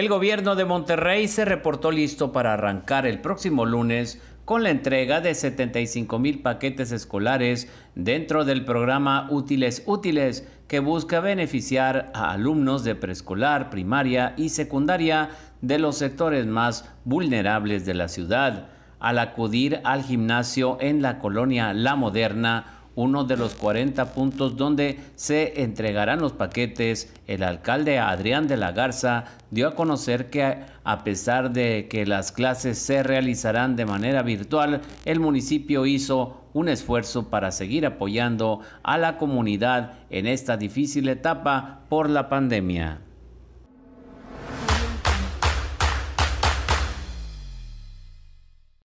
El gobierno de Monterrey se reportó listo para arrancar el próximo lunes con la entrega de 75 mil paquetes escolares dentro del programa Útiles Útiles, que busca beneficiar a alumnos de preescolar, primaria y secundaria de los sectores más vulnerables de la ciudad. Al acudir al gimnasio en la colonia La Moderna, uno de los 40 puntos donde se entregarán los paquetes, el alcalde Adrián de la Garza dio a conocer que a pesar de que las clases se realizarán de manera virtual, el municipio hizo un esfuerzo para seguir apoyando a la comunidad en esta difícil etapa por la pandemia.